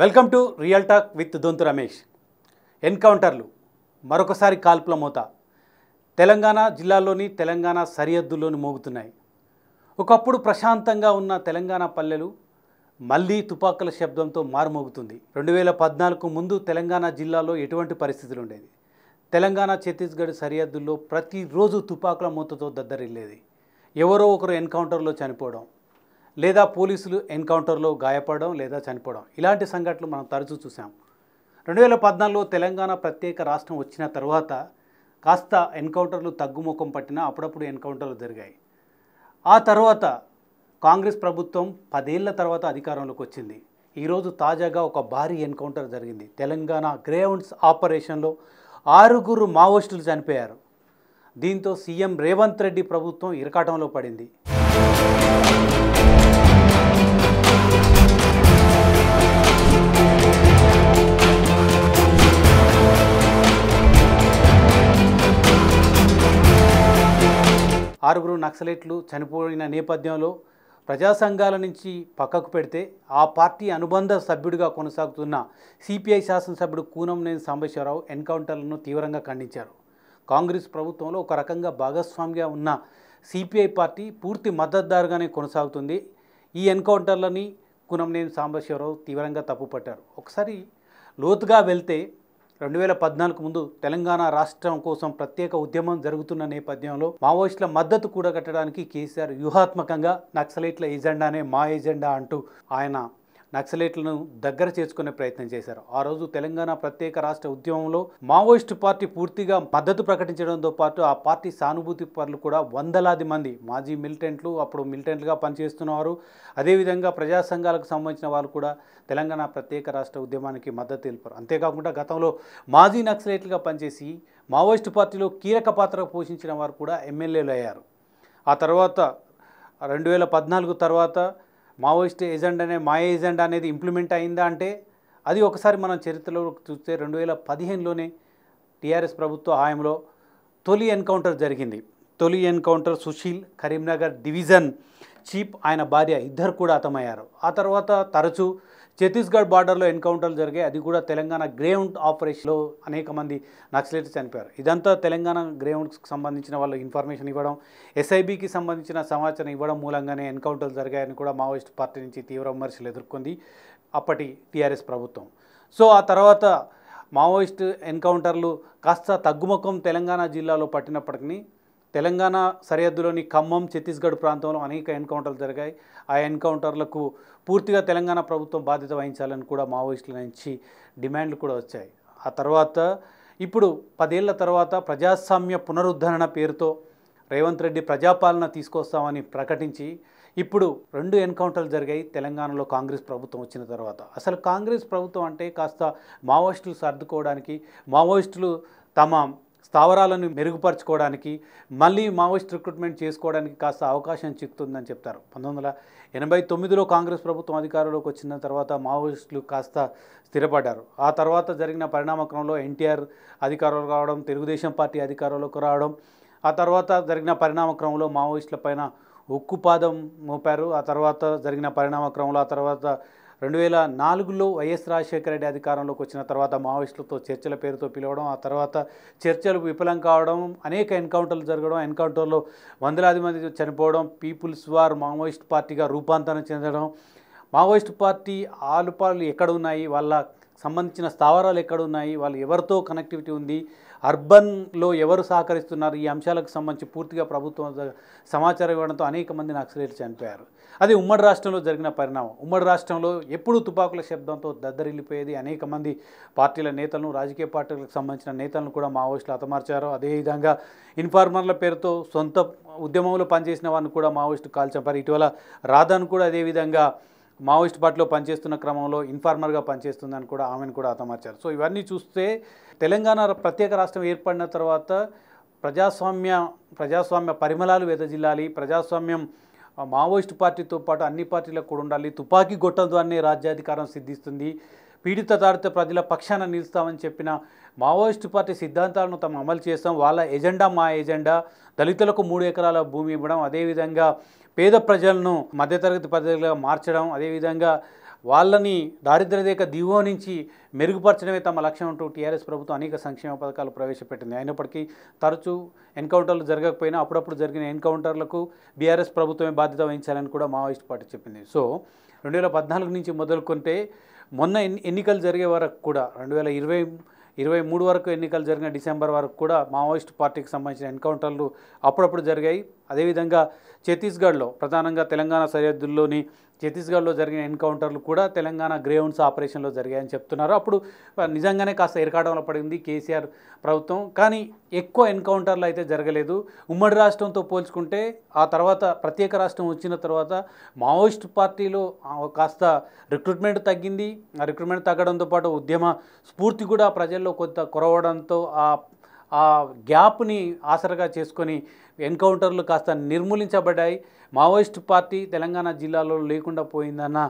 welcome to real talk with Donthu Ramesh ఎన్కౌంటర్లు మరొకసారి కాల్పుల మోత తెలంగాణ జిల్లాలోని తెలంగాణ సరిహద్దుల్లోని మోగుతున్నాయి ఒకప్పుడు ప్రశాంతంగా ఉన్న తెలంగాణ పల్లెలు మళ్ళీ తుపాకుల శబ్దంతో మారుమోగుతుంది రెండు వేల పద్నాలుగు ముందు తెలంగాణ జిల్లాలో ఎటువంటి పరిస్థితులు ఉండేది తెలంగాణ ఛత్తీస్గఢ్ సరిహద్దుల్లో ప్రతిరోజు తుపాకుల మూతతో దద్దరిల్లేది ఎవరో ఒకరు ఎన్కౌంటర్లో చనిపోవడం లేదా పోలీసులు ఎన్కౌంటర్లో గాయపడడం లేదా చనిపోవడం ఇలాంటి సంఘటనలు మనం తరచూ చూసాం రెండు వేల పద్నాలుగులో తెలంగాణ ప్రత్యేక రాష్ట్రం వచ్చిన తర్వాత కాస్త ఎన్కౌంటర్లు తగ్గుముఖం పట్టినా అప్పుడప్పుడు ఎన్కౌంటర్లు జరిగాయి ఆ తర్వాత కాంగ్రెస్ ప్రభుత్వం పదేళ్ల తర్వాత అధికారంలోకి వచ్చింది ఈరోజు తాజాగా ఒక భారీ ఎన్కౌంటర్ జరిగింది తెలంగాణ గ్రేవండ్స్ ఆపరేషన్లో ఆరుగురు మావోయిస్టులు చనిపోయారు దీంతో సీఎం రేవంత్ రెడ్డి ప్రభుత్వం ఇరకాటంలో పడింది ఆరుగురు నక్సలైట్లు చనిపోయిన నేపథ్యంలో ప్రజా సంఘాల నుంచి పక్కకు పెడితే ఆ పార్టీ అనుబంధ సభ్యుడిగా కొనసాగుతున్న సిపిఐ శాసనసభ్యుడు కూనంనేని సాంబశివరావు ఎన్కౌంటర్లను తీవ్రంగా ఖండించారు కాంగ్రెస్ ప్రభుత్వంలో ఒక రకంగా భాగస్వామిగా ఉన్న సిపిఐ పార్టీ పూర్తి మద్దతుదారుగానే కొనసాగుతుంది ఈ ఎన్కౌంటర్లని కూనంనేని సాంబశివరావు తీవ్రంగా తప్పుపట్టారు ఒకసారి లోతుగా వెళ్తే రెండు వేల పద్నాలుగు ముందు తెలంగాణ రాష్ట్రం కోసం ప్రత్యేక ఉద్యమం జరుగుతున్న నేపథ్యంలో మావోయిస్టుల మద్దతు కూడగట్టడానికి కేసీఆర్ వ్యూహాత్మకంగా నక్సలైట్ల ఎజెండానే మా ఎజెండా అంటూ ఆయన నక్సలైట్లను దగ్గర చేసుకునే ప్రయత్నం చేశారు ఆ రోజు తెలంగాణ ప్రత్యేక రాష్ట్ర ఉద్యమంలో మావోయిస్టు పార్టీ పూర్తిగా మద్దతు ప్రకటించడంతో పాటు ఆ పార్టీ సానుభూతి పరులు కూడా వందలాది మంది మాజీ మిలిటెంట్లు అప్పుడు మిలిటెంట్లుగా పనిచేస్తున్నవారు అదేవిధంగా ప్రజా సంఘాలకు సంబంధించిన వాళ్ళు కూడా తెలంగాణ ప్రత్యేక రాష్ట్ర ఉద్యమానికి మద్దతు తెలిపారు అంతేకాకుండా గతంలో మాజీ నక్సలైట్లుగా పనిచేసి మావోయిస్టు పార్టీలో కీలక పాత్ర పోషించిన వారు కూడా ఎమ్మెల్యేలు అయ్యారు ఆ తర్వాత రెండు వేల పద్నాలుగు తర్వాత మావోయిస్ట్ ఏజెండా అనే మాయ ఏజెండా అనేది ఇంప్లిమెంట్ అయిందా అంటే అది ఒకసారి మనం చరిత్రలో చూస్తే రెండు వేల పదిహేనులోనే టీఆర్ఎస్ ప్రభుత్వ హాయంలో తొలి ఎన్కౌంటర్ జరిగింది తొలి encounter Sushil Karimnagar division chief ఆయన భార్య ఇద్దరు కూడా హతమయ్యారు ఆ తర్వాత తరచూ ఛత్తీస్గఢ్ బార్డర్లో ఎన్కౌంటర్లు జరిగాయి అది కూడా తెలంగాణ గ్రేౌండ్ ఆపరేషన్లో అనేక మంది నక్సలైట్స్ చనిపోయారు ఇదంతా తెలంగాణ గ్రేౌండ్కి సంబంధించిన వాళ్ళు ఇన్ఫర్మేషన్ ఇవ్వడం ఎస్ఐబికి సంబంధించిన సమాచారం ఇవ్వడం మూలంగానే ఎన్కౌంటర్లు జరిగాయని కూడా మావోయిస్ట్ పార్టీ నుంచి తీవ్ర విమర్శలు ఎదుర్కొంది అప్పటి టీఆర్ఎస్ ప్రభుత్వం సో ఆ తర్వాత మావోయిస్ట్ ఎన్కౌంటర్లు కాస్త తగ్గుముఖం తెలంగాణ జిల్లాలో పట్టినప్పటికీ తెలంగాణ సరిహద్దులోని ఖమ్మం ఛత్తీస్గఢ్ ప్రాంతంలో అనేక ఎన్కౌంటర్లు జరిగాయి ఆ ఎన్కౌంటర్లకు పూర్తిగా తెలంగాణ ప్రభుత్వం బాధ్యత వహించాలని కూడా మావోయిస్టుల నుంచి డిమాండ్లు కూడా వచ్చాయి ఆ తర్వాత ఇప్పుడు పదేళ్ల తర్వాత ప్రజాస్వామ్య పునరుద్ధరణ పేరుతో రేవంత్ రెడ్డి ప్రజాపాలన తీసుకొస్తామని ప్రకటించి ఇప్పుడు రెండు ఎన్కౌంటర్లు జరిగాయి తెలంగాణలో కాంగ్రెస్ ప్రభుత్వం వచ్చిన తర్వాత అసలు కాంగ్రెస్ ప్రభుత్వం అంటే కాస్త మావోయిస్టులు సర్దుకోవడానికి మావోయిస్టులు తమ స్థావరాలను మెరుగుపరచుకోవడానికి మళ్ళీ మావోయిస్ట్ రిక్రూట్మెంట్ చేసుకోవడానికి కాస్త అవకాశం చిక్కుతుందని చెప్తారు పంతొమ్మిది వందల ఎనభై తొమ్మిదిలో కాంగ్రెస్ ప్రభుత్వం అధికారంలోకి వచ్చిన తర్వాత మావోయిస్టులు కాస్త స్థిరపడ్డారు ఆ తర్వాత జరిగిన పరిణామక్రమంలో ఎన్టీఆర్ అధికారంలోకి రావడం తెలుగుదేశం పార్టీ అధికారంలోకి రావడం ఆ తర్వాత జరిగిన పరిణామక్రమంలో మావోయిస్టుల పైన ఉక్కుపాదం మోపారు ఆ తర్వాత జరిగిన పరిణామక్రమంలో ఆ తర్వాత రెండు వేల నాలుగులో వైఎస్ రాజశేఖర రెడ్డి అధికారంలోకి వచ్చిన తర్వాత మావోయిస్టులతో చర్చల పేరుతో పిలవడం ఆ తర్వాత చర్చలు విఫలం కావడం అనేక ఎన్కౌంటర్లు జరగడం ఎన్కౌంటర్లో వందలాది మంది చనిపోవడం పీపుల్స్ వార్ మావోయిస్ట్ పార్టీగా రూపాంతరం చెందడం మావోయిస్ట్ పార్టీ ఆలుపాలు ఎక్కడ ఉన్నాయి వాళ్ళ సంబంధించిన స్థావరాలు ఎక్కడ ఉన్నాయి వాళ్ళు ఎవరితో కనెక్టివిటీ ఉంది అర్బన్లో ఎవరు సహకరిస్తున్నారు ఈ అంశాలకు సంబంధించి పూర్తిగా ప్రభుత్వం సమాచారం ఇవ్వడంతో అనేక మంది నక్సలైట్లు చనిపోయారు అది ఉమ్మడి రాష్ట్రంలో జరిగిన పరిణామం ఉమ్మడి రాష్ట్రంలో ఎప్పుడూ తుపాకుల శబ్దంతో దద్దరిల్లిపోయేది అనేక మంది పార్టీల నేతలను రాజకీయ పార్టీలకు సంబంధించిన నేతలను కూడా మావోయిస్టులు హతమార్చారు అదేవిధంగా ఇన్ఫార్మర్ల పేరుతో సొంత ఉద్యమంలో పనిచేసిన వారిని కూడా మావోయిస్టు కాల్చంపారు ఇటీవల రాధాను కూడా అదేవిధంగా మావోయిస్ట్ పార్టీలో పనిచేస్తున్న క్రమంలో ఇన్ఫార్మర్గా పనిచేస్తుందని కూడా ఆమెను కూడా అతమార్చారు సో ఇవన్నీ చూస్తే తెలంగాణ ప్రత్యేక రాష్ట్రం ఏర్పడిన తర్వాత ప్రజాస్వామ్య ప్రజాస్వామ్య పరిమళాలు వెదజిల్లాలి ప్రజాస్వామ్యం మావోయిస్ట్ పార్టీతో పాటు అన్ని పార్టీలకు కూడా ఉండాలి తుపాకీ ద్వారానే రాజ్యాధికారం సిద్ధిస్తుంది పీడిత తాడిత ప్రజల పక్షాన నిలుస్తామని చెప్పిన మావోయిస్ట్ పార్టీ సిద్ధాంతాలను తమ అమలు చేస్తాం వాళ్ళ ఎజెండా మా ఎజెండా దళితులకు మూడు ఎకరాల భూమి ఇవ్వడం అదేవిధంగా పేద ప్రజలను మధ్యతరగతి ప్రజలుగా మార్చడం అదేవిధంగా వాళ్ళని దారిద్ర రేఖ దిగువ నుంచి మెరుగుపరచడమే తమ లక్ష్యం అంటూ టీఆర్ఎస్ ప్రభుత్వం అనేక సంక్షేమ పథకాలు ప్రవేశపెట్టింది అయినప్పటికీ తరచూ ఎన్కౌంటర్లు జరగకపోయినా అప్పుడప్పుడు జరిగిన ఎన్కౌంటర్లకు బీఆర్ఎస్ ప్రభుత్వమే బాధ్యత వహించాలని కూడా మావోయిస్ట్ పార్టీ చెప్పింది సో రెండు వేల పద్నాలుగు నుంచి మొదలుకుంటే మొన్న ఎన్నికలు జరిగే వరకు కూడా రెండు వేల ఇరవై ఇరవై మూడు వరకు ఎన్నికలు జరిగిన డిసెంబర్ వరకు కూడా మావోయిస్ట్ పార్టీకి సంబంధించిన ఎన్కౌంటర్లు అప్పుడప్పుడు జరిగాయి అదేవిధంగా ఛత్తీస్గఢ్లో ప్రధానంగా తెలంగాణ సరిహద్దుల్లోని ఛత్తీస్గఢ్లో జరిగిన ఎన్కౌంటర్లు కూడా తెలంగాణ గ్రేవన్స్ ఆపరేషన్లో జరిగాయని చెప్తున్నారు అప్పుడు నిజంగానే కాస్త ఎరకాడంలో పడింది కేసీఆర్ ప్రభుత్వం కానీ ఎక్కువ ఎన్కౌంటర్లు అయితే జరగలేదు ఉమ్మడి రాష్ట్రంతో పోల్చుకుంటే ఆ తర్వాత ప్రత్యేక రాష్ట్రం వచ్చిన తర్వాత మావోయిస్ట్ పార్టీలో కాస్త రిక్రూట్మెంట్ తగ్గింది ఆ రిక్రూట్మెంట్ తగ్గడంతో పాటు ఉద్యమ స్ఫూర్తి కూడా ప్రజల్లో కొంత కొరవడంతో ఆ ఆ గ్యాప్ని ఆసరగా చేసుకొని ఎన్కౌంటర్లు కాస్త నిర్మూలించబడ్డాయి మావోయిస్టు పార్టీ తెలంగాణ జిల్లాలో లేకుండా పోయిందన్న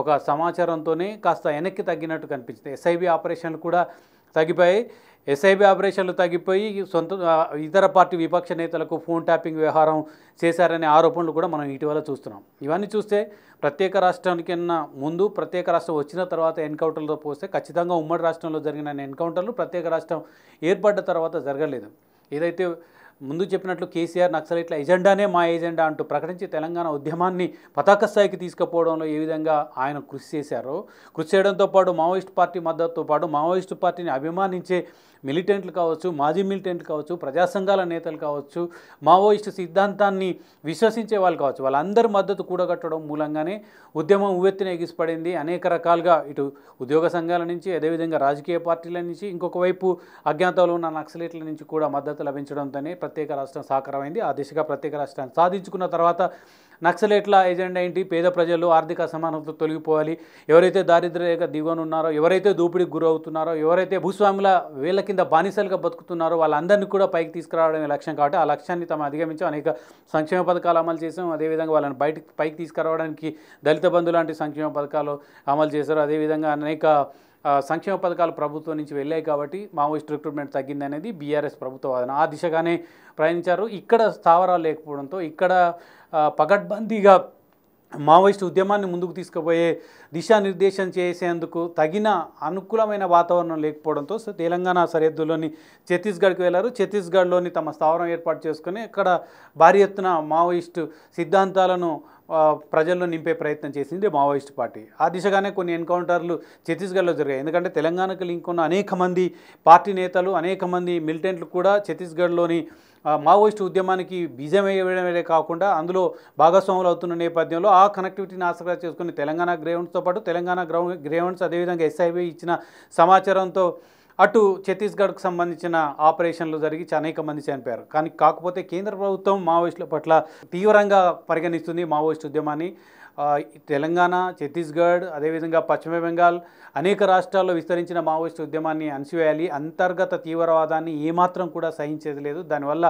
ఒక సమాచారంతోనే కాస్త వెనక్కి తగ్గినట్టు కనిపించింది ఎస్ఐబి ఆపరేషన్లు కూడా తగ్గిపోయి ఎస్ఐబి ఆపరేషన్లు తగ్గిపోయి సొంత ఇతర పార్టీ విపక్ష నేతలకు ఫోన్ ట్యాపింగ్ వ్యవహారం చేశారనే ఆరోపణలు కూడా మనం ఇటీవల చూస్తున్నాం ఇవన్నీ చూస్తే ప్రత్యేక రాష్ట్రానికన్నా ముందు ప్రత్యేక రాష్ట్రం వచ్చిన తర్వాత ఎన్కౌంటర్లతో పోస్తే ఖచ్చితంగా ఉమ్మడి రాష్ట్రంలో జరిగిన ఎన్కౌంటర్లు ప్రత్యేక రాష్ట్రం ఏర్పడ్డ తర్వాత జరగలేదు ఏదైతే ముందు చెప్పినట్లు కేసీఆర్ నక్సలైట్ల ఎజెండానే మా ఎజెండా అంటూ ప్రకటించి తెలంగాణ ఉద్యమాన్ని పతాక స్థాయికి తీసుకుపోవడంలో ఏ విధంగా ఆయన కృషి చేశారో కృషి చేయడంతో పాటు మావోయిస్ట్ పార్టీ మద్దతుతో పాటు మావోయిస్టు పార్టీని అభిమానించే మిలిటెంట్లు కావచ్చు మాజీ మిలిటెంట్లు కావచ్చు ప్రజా సంఘాల నేతలు కావచ్చు మావోయిస్టు సిద్ధాంతాన్ని విశ్వసించే వాళ్ళు కావచ్చు వాళ్ళందరి మద్దతు కూడగట్టడం మూలంగానే ఉద్యమం ఉవ్వెత్తిన ఎగిసిపడింది అనేక రకాలుగా ఇటు ఉద్యోగ సంఘాల నుంచి అదేవిధంగా రాజకీయ పార్టీల నుంచి ఇంకొక వైపు అజ్ఞాతంలో ఉన్న నక్సలేట్ల నుంచి కూడా మద్దతు లభించడంతోనే ప్రత్యేక రాష్ట్రం సాకారమైంది ఆ దిశగా ప్రత్యేక రాష్ట్రాన్ని సాధించుకున్న తర్వాత నక్సలేట్ల ఎజెండా ఏంటి పేద ప్రజలు ఆర్థిక అసమానత తొలగిపోవాలి ఎవరైతే దారిద్ర్య దిగువన ఉన్నారో ఎవరైతే దూపిడికి గురవుతున్నారో ఎవరైతే భూస్వాముల వీళ్ళ కింద బానిసలుగా బతుకుతున్నారో వాళ్ళందరినీ కూడా పైకి తీసుకురావడమే లక్ష్యం కాబట్టి ఆ లక్ష్యాన్ని తమ అధిగమించి అనేక సంక్షేమ పథకాలు అమలు చేసాం అదేవిధంగా వాళ్ళని బయటకు పైకి తీసుకురావడానికి దళిత బంధు లాంటి సంక్షేమ పథకాలు అమలు చేశారు అదేవిధంగా అనేక సంక్షేమ పథకాలు ప్రభుత్వం నుంచి వెళ్ళాయి కాబట్టి మావోయిస్ట్ రిక్రూట్మెంట్ తగ్గింది అనేది బీఆర్ఎస్ ప్రభుత్వ వాదన ఆ దిశగానే ప్రయాణించారు ఇక్కడ స్థావరాలు లేకపోవడంతో ఇక్కడ పగడ్బందీగా మావోయిస్టు ఉద్యమాన్ని ముందుకు తీసుకుపోయే దిశానిర్దేశం చేసేందుకు తగిన అనుకూలమైన వాతావరణం లేకపోవడంతో తెలంగాణ సరిహద్దులోని ఛత్తీస్గఢ్కి వెళ్లారు ఛత్తీస్గఢ్లోని తమ స్థావరం ఏర్పాటు చేసుకుని ఇక్కడ భారీ ఎత్తున మావోయిస్టు సిద్ధాంతాలను ప్రజల్లో నింపే ప్రయత్నం చేసింది మావోయిస్ట్ పార్టీ ఆ దిశగానే కొన్ని ఎన్కౌంటర్లు ఛత్తీస్గఢ్లో జరిగాయి ఎందుకంటే తెలంగాణకు లింక్ ఉన్న అనేక మంది పార్టీ నేతలు అనేక మంది మిలిటెంట్లు కూడా ఛత్తీస్గఢ్లోని మావోయిస్ట్ ఉద్యమానికి బీజం కాకుండా అందులో భాగస్వాములు అవుతున్న నేపథ్యంలో ఆ కనెక్టివిటీని ఆసరా చేసుకుని తెలంగాణ గ్రేవండ్స్తో పాటు తెలంగాణ గ్రౌండ్ గ్రేవండ్స్ అదేవిధంగా ఎస్ఐబీ ఇచ్చిన సమాచారంతో అటు ఛత్తీస్గఢ్కు సంబంధించిన ఆపరేషన్లు జరిగి అనేక మంది చనిపోయారు కానీ కాకపోతే కేంద్ర ప్రభుత్వం మావోయిస్టుల పట్ల తీవ్రంగా పరిగణిస్తుంది మావోయిస్ట్ ఉద్యమాన్ని తెలంగాణ ఛత్తీస్గఢ్ అదేవిధంగా పశ్చిమ బెంగాల్ అనేక రాష్ట్రాల్లో విస్తరించిన మావోయిస్టు ఉద్యమాన్ని అణిచివేయాలి అంతర్గత తీవ్రవాదాన్ని ఏమాత్రం కూడా సహించేది లేదు దానివల్ల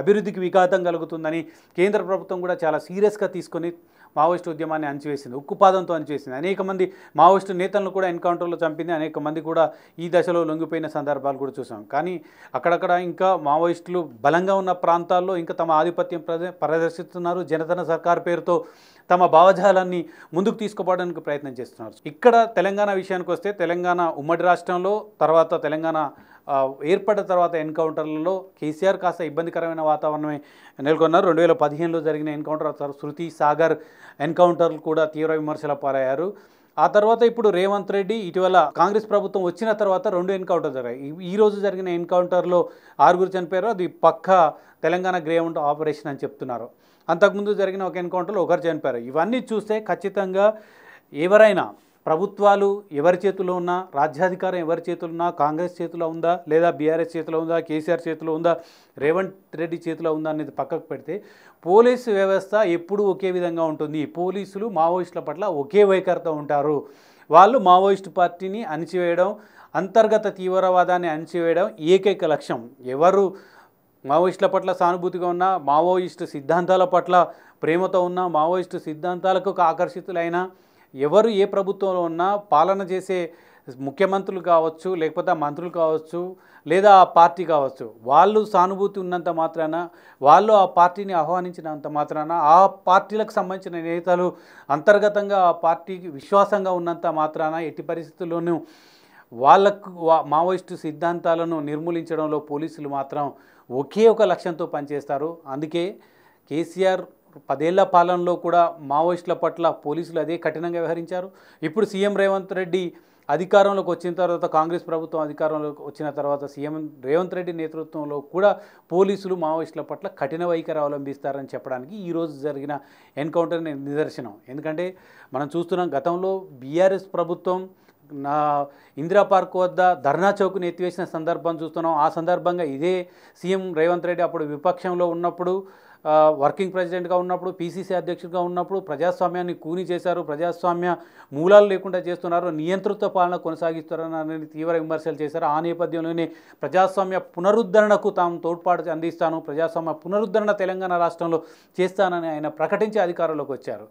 అభివృద్ధికి విఘాతం కలుగుతుందని కేంద్ర ప్రభుత్వం కూడా చాలా సీరియస్గా తీసుకొని మావోయిస్టు ఉద్యమాన్ని అణచివేసింది ఉక్కుపాదంతో అణచివేసింది అనేక మంది మావోయిస్టు నేతలను కూడా ఎన్కౌంటర్లో చంపింది అనేక మంది కూడా ఈ దశలో లొంగిపోయిన సందర్భాలు కూడా చూసాం కానీ అక్కడక్కడ ఇంకా మావోయిస్టులు బలంగా ఉన్న ప్రాంతాల్లో ఇంకా తమ ఆధిపత్యం ప్రదర్శిస్తున్నారు జనతన సర్కార్ పేరుతో తమ భావజాలాన్ని ముందుకు తీసుకుపోవడానికి ప్రయత్నం చేస్తున్నారు ఇక్కడ తెలంగాణ విషయానికి వస్తే తెలంగాణ ఉమ్మడి రాష్ట్రంలో తర్వాత తెలంగాణ ఏర్పడ్డ తర్వాత ఎన్కౌంటర్లలో కేసీఆర్ కాస్త ఇబ్బందికరమైన వాతావరణమే నెలకొన్నారు రెండు వేల పదిహేనులో జరిగిన ఎన్కౌంటర్ శృతి సాగర్ ఎన్కౌంటర్లు కూడా తీవ్ర విమర్శల పాలయ్యారు ఆ తర్వాత ఇప్పుడు రేవంత్ రెడ్డి ఇటీవల కాంగ్రెస్ ప్రభుత్వం వచ్చిన తర్వాత రెండు ఎన్కౌంటర్ జరిగాయి ఈ రోజు జరిగిన ఎన్కౌంటర్లో ఆరుగురు చనిపోయారు అది పక్క తెలంగాణ గ్రేవంట్ ఆపరేషన్ అని చెప్తున్నారు అంతకుముందు జరిగిన ఒక ఎన్కౌంటర్లో ఒకరు చనిపోయారు ఇవన్నీ చూస్తే ఖచ్చితంగా ఎవరైనా ప్రభుత్వాలు ఎవరి చేతిలో ఉన్నా రాజ్యాధికారం ఎవరి చేతిలో ఉన్నా కాంగ్రెస్ చేతిలో ఉందా లేదా బీఆర్ఎస్ చేతిలో ఉందా కేసీఆర్ చేతిలో ఉందా రేవంత్ రెడ్డి చేతిలో ఉందా అనేది పక్కకు పెడితే పోలీసు వ్యవస్థ ఎప్పుడూ ఒకే విధంగా ఉంటుంది పోలీసులు మావోయిస్టుల పట్ల ఒకే వైఖరితో ఉంటారు వాళ్ళు మావోయిస్టు పార్టీని అణిచివేయడం అంతర్గత తీవ్రవాదాన్ని అణిచివేయడం ఏకైక లక్ష్యం ఎవరు మావోయిస్టుల పట్ల సానుభూతిగా ఉన్న మావోయిస్టు సిద్ధాంతాల పట్ల ప్రేమతో ఉన్న మావోయిస్టు సిద్ధాంతాలకు ఆకర్షితులైన ఎవరు ఏ ప్రభుత్వంలో ఉన్నా పాలన చేసే ముఖ్యమంత్రులు కావచ్చు లేకపోతే మంత్రులు కావచ్చు లేదా ఆ పార్టీ కావచ్చు వాళ్ళు సానుభూతి ఉన్నంత మాత్రాన వాళ్ళు ఆ పార్టీని ఆహ్వానించినంత మాత్రాన ఆ పార్టీలకు సంబంధించిన నేతలు అంతర్గతంగా ఆ పార్టీకి విశ్వాసంగా ఉన్నంత మాత్రాన ఎట్టి పరిస్థితుల్లోనూ వాళ్ళకు మావోయిస్టు సిద్ధాంతాలను నిర్మూలించడంలో పోలీసులు మాత్రం ఒకే ఒక లక్ష్యంతో పనిచేస్తారు అందుకే కేసీఆర్ పదేళ్ల పాలనలో కూడా మావోయిస్టుల పట్ల పోలీసులు అదే కఠినంగా వ్యవహరించారు ఇప్పుడు సీఎం రేవంత్ రెడ్డి అధికారంలోకి వచ్చిన తర్వాత కాంగ్రెస్ ప్రభుత్వం అధికారంలోకి వచ్చిన తర్వాత సీఎం రేవంత్ రెడ్డి నేతృత్వంలో కూడా పోలీసులు మావోయిస్టుల పట్ల కఠిన వైఖరి అవలంబిస్తారని చెప్పడానికి ఈరోజు జరిగిన ఎన్కౌంటర్ నిదర్శనం ఎందుకంటే మనం చూస్తున్నాం గతంలో బీఆర్ఎస్ ప్రభుత్వం నా ఇందిరా పార్క్ వద్ద ధర్నా చౌక్ని ఎత్తివేసిన సందర్భం చూస్తున్నాం ఆ సందర్భంగా ఇదే సీఎం రేవంత్ రెడ్డి అప్పుడు విపక్షంలో ఉన్నప్పుడు వర్కింగ్ ప్రెసిడెంట్గా ఉన్నప్పుడు పీసీసీ అధ్యక్షుడిగా ఉన్నప్పుడు ప్రజాస్వామ్యాన్ని కూని చేశారు ప్రజాస్వామ్య మూలాలు లేకుండా చేస్తున్నారు నియంతృత్వ పాలన కొనసాగిస్తున్నారని తీవ్ర విమర్శలు చేశారు ఆ నేపథ్యంలోనే ప్రజాస్వామ్య పునరుద్ధరణకు తాము తోడ్పాటు అందిస్తాను ప్రజాస్వామ్య పునరుద్ధరణ తెలంగాణ రాష్ట్రంలో చేస్తానని ఆయన ప్రకటించి అధికారంలోకి వచ్చారు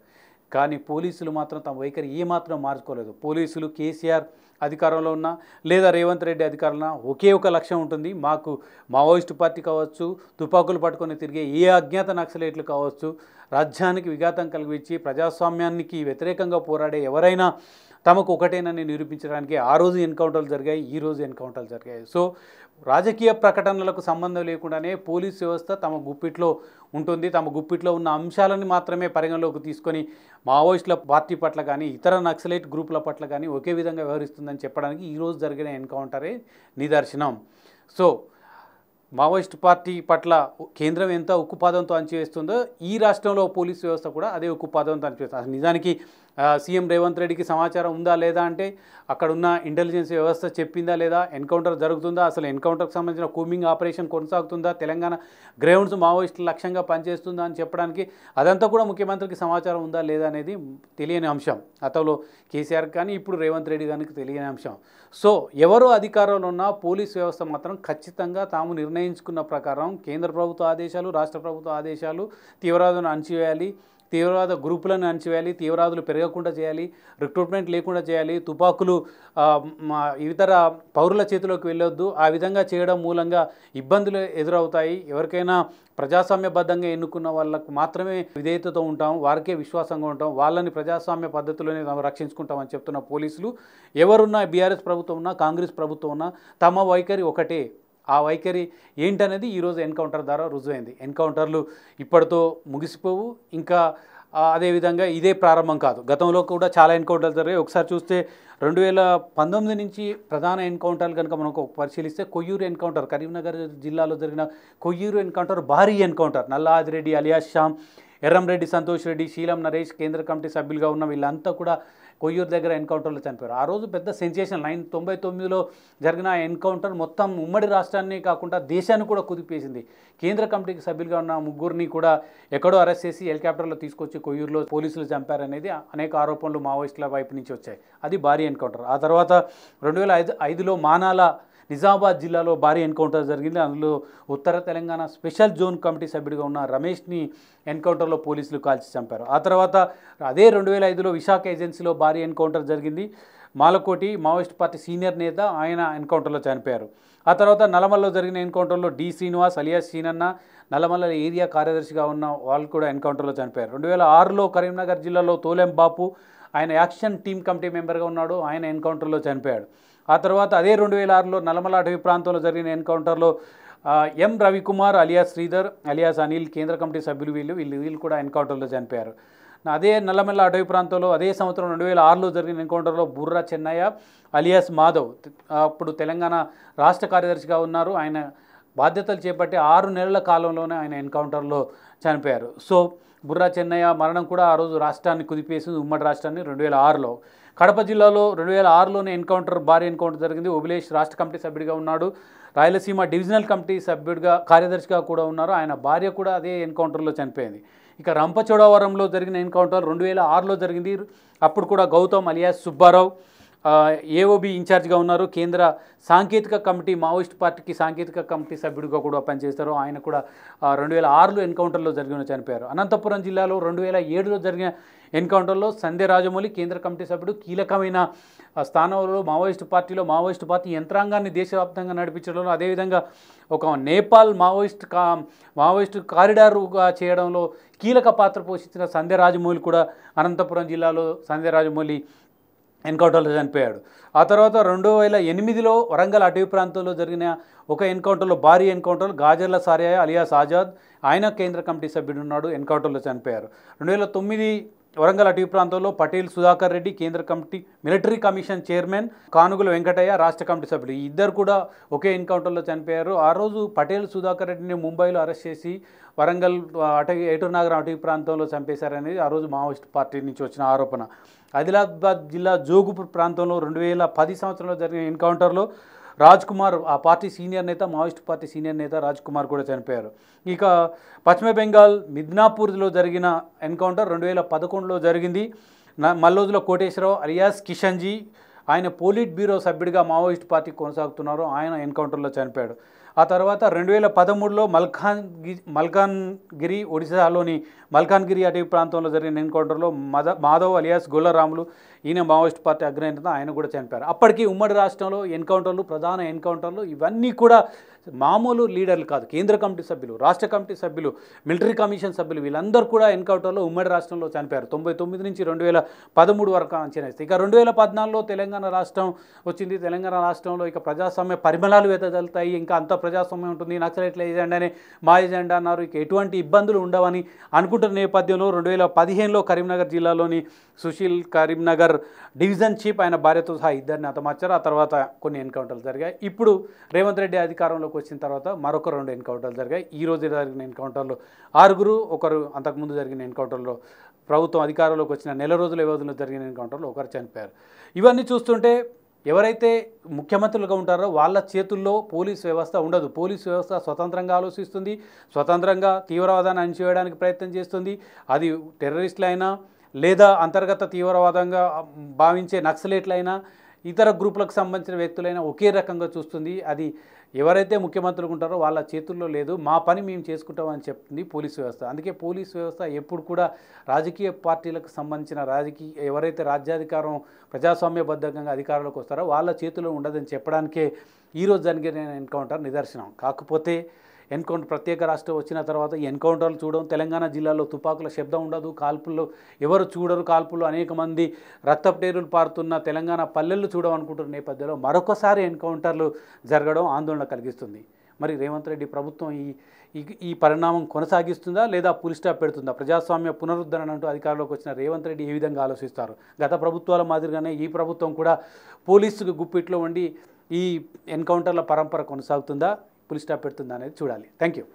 కానీ పోలీసులు మాత్రం తమ వైఖరి ఏమాత్రం మార్చుకోలేదు పోలీసులు కేసీఆర్ అధికారంలో ఉన్నా లేదా రేవంత్ రెడ్డి అధికారంలో ఒకే ఒక లక్ష్యం ఉంటుంది మాకు మావోయిస్టు పార్టీ కావచ్చు తుపాకులు పట్టుకొని తిరిగే ఏ అజ్ఞాత నక్సలేట్లు కావచ్చు రాజ్యానికి విఘాతం కలిగించి ప్రజాస్వామ్యానికి వ్యతిరేకంగా పోరాడే ఎవరైనా తమకు ఒకటేనని నిరూపించడానికి ఆ రోజు ఎన్కౌంటర్లు జరిగాయి ఈ రోజు ఎన్కౌంటర్లు జరిగాయి సో రాజకీయ ప్రకటనలకు సంబంధం లేకుండానే పోలీస్ వ్యవస్థ తమ గుప్పిట్లో ఉంటుంది తమ గుప్పిట్లో ఉన్న అంశాలను మాత్రమే పరిగణలోకి తీసుకొని మావోయిస్టుల పార్టీ పట్ల కానీ ఇతర నక్సలైట్ గ్రూపుల పట్ల కానీ ఒకే విధంగా వ్యవహరిస్తుందని చెప్పడానికి ఈరోజు జరిగిన ఎన్కౌంటరే నిదర్శనం సో మావోయిస్ట్ పార్టీ పట్ల కేంద్రం ఎంత ఉక్కుపాదంతో అణచివేస్తుందో ఈ రాష్ట్రంలో పోలీస్ వ్యవస్థ కూడా అదే ఉక్కుపాదంతో అనిపిస్తుంది నిజానికి సీఎం రేవంత్ రెడ్డికి సమాచారం ఉందా లేదా అంటే అక్కడున్న ఇంటెలిజెన్స్ వ్యవస్థ చెప్పిందా లేదా ఎన్కౌంటర్ జరుగుతుందా అసలు ఎన్కౌంటర్కి సంబంధించిన కూమింగ్ ఆపరేషన్ కొనసాగుతుందా తెలంగాణ గ్రౌండ్స్ మావోయిస్టులు లక్ష్యంగా పనిచేస్తుందా అని చెప్పడానికి అదంతా కూడా ముఖ్యమంత్రికి సమాచారం ఉందా లేదా అనేది తెలియని అంశం అతలో కేసీఆర్ కానీ ఇప్పుడు రేవంత్ రెడ్డి గారికి తెలియని అంశం సో ఎవరు అధికారంలో ఉన్నా పోలీస్ వ్యవస్థ మాత్రం ఖచ్చితంగా తాము నిర్ణయించుకున్న ప్రకారం కేంద్ర ప్రభుత్వ ఆదేశాలు రాష్ట్ర ప్రభుత్వ ఆదేశాలు తీవ్రవాదం అణచివేయాలి తీవ్రవాద గ్రూపులను అణచివేయాలి తీవ్రవాదులు పెరగకుండా చేయాలి రిక్రూట్మెంట్ లేకుండా చేయాలి తుపాకులు ఇతర పౌరుల చేతిలోకి వెళ్ళొద్దు ఆ విధంగా చేయడం మూలంగా ఇబ్బందులు ఎదురవుతాయి ఎవరికైనా ప్రజాస్వామ్యబద్ధంగా ఎన్నుకున్న వాళ్ళకు మాత్రమే విధేయతతో ఉంటాం వారికే విశ్వాసంగా ఉంటాం వాళ్ళని ప్రజాస్వామ్య పద్ధతిలోనే రక్షించుకుంటామని చెప్తున్న పోలీసులు ఎవరున్నా బీఆర్ఎస్ ప్రభుత్వం ఉన్నా కాంగ్రెస్ ప్రభుత్వం ఉన్నా తమ వైఖరి ఒకటే ఆ వైఖరి ఏంటనేది ఈరోజు ఎన్కౌంటర్ ద్వారా రుజువైంది ఎన్కౌంటర్లు ఇప్పటితో ముగిసిపోవు ఇంకా అదేవిధంగా ఇదే ప్రారంభం కాదు గతంలో కూడా చాలా ఎన్కౌంటర్లు జరిగాయి ఒకసారి చూస్తే రెండు వేల పంతొమ్మిది నుంచి ప్రధాన ఎన్కౌంటర్లు కనుక మనకు పరిశీలిస్తే కొయ్యూరు ఎన్కౌంటర్ కరీంనగర్ జిల్లాలో జరిగిన కొయ్యూరు ఎన్కౌంటర్ భారీ ఎన్కౌంటర్ నల్లాదిరెడ్డి అలియాస్ షామ్ ఎర్రంరెడ్డి సంతోష్ రెడ్డి శీలం నరేష్ కేంద్ర కమిటీ సభ్యులుగా ఉన్న వీళ్ళంతా కూడా కొయ్యూరు దగ్గర ఎన్కౌంటర్లో చనిపోయారు ఆ రోజు పెద్ద సెన్సేషన్ నైన్ తొంభై తొమ్మిదిలో జరిగిన ఎన్కౌంటర్ మొత్తం ఉమ్మడి రాష్ట్రాన్ని కాకుండా దేశాన్ని కూడా కుదిపేసింది కేంద్ర కమిటీకి సభ్యులుగా ఉన్న ముగ్గురిని కూడా ఎక్కడో అరెస్ట్ చేసి హెలికాప్టర్లో తీసుకొచ్చి కొయ్యూరులో పోలీసులు చంపారనేది అనేక ఆరోపణలు మావోయిస్టుల వైపు నుంచి వచ్చాయి అది భారీ ఎన్కౌంటర్ ఆ తర్వాత రెండు వేల ఐదు ఐదులో మానాల నిజామాబాద్ జిల్లాలో భారీ ఎన్కౌంటర్ జరిగింది అందులో ఉత్తర తెలంగాణ స్పెషల్ జోన్ కమిటీ సభ్యుడిగా ఉన్న రమేష్ని ఎన్కౌంటర్లో పోలీసులు కాల్చి చంపారు ఆ తర్వాత అదే రెండు వేల ఐదులో విశాఖ ఏజెన్సీలో భారీ ఎన్కౌంటర్ జరిగింది మాలకోటి మావోయిస్ట్ పార్టీ సీనియర్ నేత ఆయన ఎన్కౌంటర్లో చనిపోయారు ఆ తర్వాత నలమల్లో జరిగిన ఎన్కౌంటర్లో డి శ్రీనివాస్ అలియా సీనన్న నల్లమల్ల ఏరియా కార్యదర్శిగా ఉన్న వాళ్ళు కూడా ఎన్కౌంటర్లో చనిపోయారు రెండు వేల ఆరులో కరీంనగర్ జిల్లాలో తోలెం బాపు ఆయన యాక్షన్ టీమ్ కమిటీ మెంబర్గా ఉన్నాడు ఆయన ఎన్కౌంటర్లో చనిపోయాడు ఆ తర్వాత అదే రెండు వేల ఆరులో నల్లమల అటవీ ప్రాంతంలో జరిగిన ఎన్కౌంటర్లో M Ravikumar alias Sridhar alias Anil కేంద్ర కమిటీ సభ్యులు వీళ్ళు వీళ్ళు వీళ్ళు కూడా ఎన్కౌంటర్లో చనిపోయారు అదే నల్లమల్ల అటవీ ప్రాంతంలో అదే సంవత్సరం రెండు వేల ఆరులో జరిగిన ఎన్కౌంటర్లో బుర్రా చెన్నయ్య అలియాస్ మాధవ్ అప్పుడు తెలంగాణ రాష్ట్ర కార్యదర్శిగా ఉన్నారు ఆయన బాధ్యతలు చేపట్టి ఆరు నెలల కాలంలోనే ఆయన ఎన్కౌంటర్లో చనిపోయారు సో బుర్రా చెన్నయ్య మరణం కూడా ఆ రోజు రాష్ట్రాన్ని కుదిపేసింది ఉమ్మడి రాష్ట్రాన్ని రెండు వేల ఆరులో కడప జిల్లాలో రెండు వేల ఆరులోనే ఎన్కౌంటర్ భారీ ఎన్కౌంటర్ జరిగింది ఉభిలేష్ రాష్ట్ర కమిటీ సభ్యుడిగా ఉన్నాడు రాయలసీమ డివిజనల్ కమిటీ సభ్యుడిగా కార్యదర్శిగా కూడా ఉన్నారు ఆయన భార్య కూడా అదే ఎన్కౌంటర్లో చనిపోయింది ఇక రంపచోడవరంలో జరిగిన ఎన్కౌంటర్ రెండు వేల ఆరులో జరిగింది అప్పుడు కూడా గౌతమ్ అలియాస్ సుబ్బారావు ఏఓబి ఇన్ఛార్జ్గా ఉన్నారు కేంద్ర సాంకేతిక కమిటీ మావోయిస్ట్ పార్టీకి సాంకేతిక కమిటీ సభ్యుడిగా కూడా పనిచేస్తారు ఆయన కూడా రెండు వేల ఆరులో ఎన్కౌంటర్లో జరిగిన చనిపోయారు అనంతపురం జిల్లాలో రెండు వేల ఏడులో జరిగిన ఎన్కౌంటర్లో సంధ్య రాజమౌళి కేంద్ర కమిటీ సభ్యుడు కీలకమైన స్థానంలో మావోయిస్ట్ పార్టీలో మావోయిస్ట్ పార్టీ యంత్రాంగాన్ని దేశవ్యాప్తంగా నడిపించడంలో అదేవిధంగా ఒక నేపాల్ మావోయిస్ట్ కా మావోయిస్ట్ కారిడారుగా చేయడంలో కీలక పాత్ర పోషించిన సంధ్య రాజమౌళి కూడా అనంతపురం జిల్లాలో సంధ్య రాజమౌళి ఎన్కౌంటర్లో చనిపోయాడు ఆ తర్వాత రెండు వేల ఎనిమిదిలో వరంగల్ అటవీ ప్రాంతంలో జరిగిన ఒక ఎన్కౌంటర్లో భారీ ఎన్కౌంటర్లో గాజర్ల సారియా అలియాస్ ఆజాద్ ఆయన కేంద్ర కమిటీ సభ్యుడు ఉన్నాడు ఎన్కౌంటర్లో చనిపోయారు రెండు వేల తొమ్మిది వరంగల్ అటవీ ప్రాంతంలో పటేల్ సుధాకర్ రెడ్డి కేంద్ర committee military commission chairman Kanugula Venkataiah రాష్ట్ర కమిటీ సభ్యులు ఇద్దరు కూడా ఒకే ఎన్కౌంటర్లో చనిపోయారు ఆ రోజు పటేల్ సుధాకర్ రెడ్డిని ముంబైలో అరెస్ట్ చేసి వరంగల్ అటవీ ఏటూరు నగరం అటవీ ప్రాంతంలో చంపేశారనేది ఆ రోజు మావోయిస్ట్ పార్టీ నుంచి వచ్చిన ఆరోపణ ఆదిలాబాద్ జిల్లా జోగుపూర్ ప్రాంతంలో రెండు వేల పది సంవత్సరంలో జరిగిన ఎన్కౌంటర్లో రాజ్ కుమార్ ఆ పార్టీ సీనియర్ నేత మావోయిస్ట్ పార్టీ సీనియర్ నేత రాజ్ కుమార్ కూడా చనిపోయారు ఇక పశ్చిమ బెంగాల్ మిద్నాపూర్లో జరిగిన ఎన్కౌంటర్ రెండు వేల పదకొండులో జరిగింది మల్లోజుల కోటేశ్వరరావు అలియాస్ కిషన్జీ ఆయన పోలిట్ బ్యూరో సభ్యుడిగా మావోయిస్ట్ పార్టీ కొనసాగుతున్నారు ఆయన ఎన్కౌంటర్లో చనిపోయాడు ఆ తర్వాత రెండు వేల పదమూడులో మల్ఖాన్ మల్కాన్గిరి ఒడిశాలోని మల్కాన్గిరి అటవీ ప్రాంతంలో జరిగిన ఎన్కౌంటర్లో మద మాధవ్ అలియాస్ గొల్లరాములు ఈయన మావోయిస్ట్ పార్టీ అగ్రనేత ఆయన కూడా చనిపోయారు అప్పటికి ఉమ్మడి రాష్ట్రంలో ఎన్కౌంటర్లు ప్రధాన ఎన్కౌంటర్లు ఇవన్నీ కూడా మామూలు లీడర్లు కాదు కేంద్ర కమిటీ సభ్యులు రాష్ట్ర కమిటీ సభ్యులు మిలిటరీ కమిషన్ సభ్యులు వీళ్ళందరూ కూడా ఎన్కౌంటర్లో ఉమ్మడి రాష్ట్రంలో చనిపోయారు తొంభై తొమ్మిది నుంచి రెండు వేల పదమూడు వరకు అంచనా ఇస్తే ఇక రెండు వేల పద్నాలుగులో తెలంగాణ రాష్ట్రం వచ్చింది తెలంగాణ రాష్ట్రంలో ఇక ప్రజాస్వామ్య పరిమళాలు వెతదలుతాయి ఇంకా అంత ప్రజాస్వామ్యం ఉంటుంది నక్సలైట్ల ఏజెండానే మా ఏజెండా అన్నారు ఇక ఎటువంటి ఇబ్బందులు ఉండవని అనుకుంటున్న నేపథ్యంలో రెండు వేల పదిహేనులో కరీంనగర్ జిల్లాలోని సుశీల్ కరీంనగర్ ఇద్దరు డివిజన్ చీఫ్ ఆయన భార్యతో సహా ఇద్దరిని హతమార్చారు ఆ తర్వాత కొన్ని ఎన్కౌంటర్లు జరిగాయి ఇప్పుడు రేవంత్ రెడ్డి అధికారంలోకి వచ్చిన తర్వాత మరొక రెండు ఎన్కౌంటర్లు జరిగాయి ఈ రోజు జరిగిన ఎన్కౌంటర్లు ఆరుగురు ఒకరు అంతకుముందు జరిగిన ఎన్కౌంటర్లో ప్రభుత్వం అధికారంలోకి వచ్చిన నెల రోజుల వ్యవధిలో జరిగిన ఎన్కౌంటర్లో ఒకరు చనిపోయారు ఇవన్నీ చూస్తుంటే ఎవరైతే ముఖ్యమంత్రులుగా ఉంటారో వాళ్ళ చేతుల్లో పోలీస్ వ్యవస్థ ఉండదు పోలీస్ వ్యవస్థ స్వతంత్రంగా ఆలోచిస్తుంది స్వతంత్రంగా తీవ్రవాదాన్ని అణిచివేయడానికి ప్రయత్నం చేస్తుంది అది టెర్రరిస్టులైనా లేదా అంతర్గత తీవ్రవాదంగా భావించే నక్సలేట్లైనా ఇతర గ్రూపులకు సంబంధించిన వ్యక్తులైనా ఒకే రకంగా చూస్తుంది అది ఎవరైతే ముఖ్యమంత్రులు ఉంటారో వాళ్ళ చేతుల్లో లేదు మా పని మేము చేసుకుంటామని చెప్తుంది పోలీస్ వ్యవస్థ అందుకే పోలీస్ వ్యవస్థ ఎప్పుడు కూడా రాజకీయ పార్టీలకు సంబంధించిన రాజకీయ ఎవరైతే రాజ్యాధికారం ప్రజాస్వామ్యబద్ధంగా అధికారంలోకి వస్తారో వాళ్ళ చేతిలో ఉండదని చెప్పడానికే ఈరోజు జరిగిన ఎన్కౌంటర్ నిదర్శనం కాకపోతే ఎన్కౌంటర్ ప్రత్యేక రాష్ట్రం వచ్చిన తర్వాత ఎన్కౌంటర్లు చూడడం తెలంగాణ జిల్లాలో తుపాకుల శబ్దం ఉండదు కాల్పుల్లో ఎవరు చూడరు కాల్పులు అనేక మంది రక్తపేరులు పారుతున్న తెలంగాణ పల్లెలు చూడమనుకుంటున్న నేపథ్యంలో మరొకసారి ఎన్కౌంటర్లు జరగడం ఆందోళన కలిగిస్తుంది మరి రేవంత్ రెడ్డి ప్రభుత్వం ఈ ఈ పరిణామం కొనసాగిస్తుందా లేదా పులి స్టాప్ పెడుతుందా ప్రజాస్వామ్య పునరుద్ధరణ అంటూ అధికారంలోకి వచ్చిన రేవంత్ రెడ్డి ఏ విధంగా ఆలోచిస్తారు గత ప్రభుత్వాల మాదిరిగానే ఈ ప్రభుత్వం కూడా పోలీసుకు గుప్పిట్లో ఉండి ఈ ఎన్కౌంటర్ల పరంపర కొనసాగుతుందా పులి స్టాప్ పెడుతుందా అనేది చూడాలి థ్యాంక్ యూ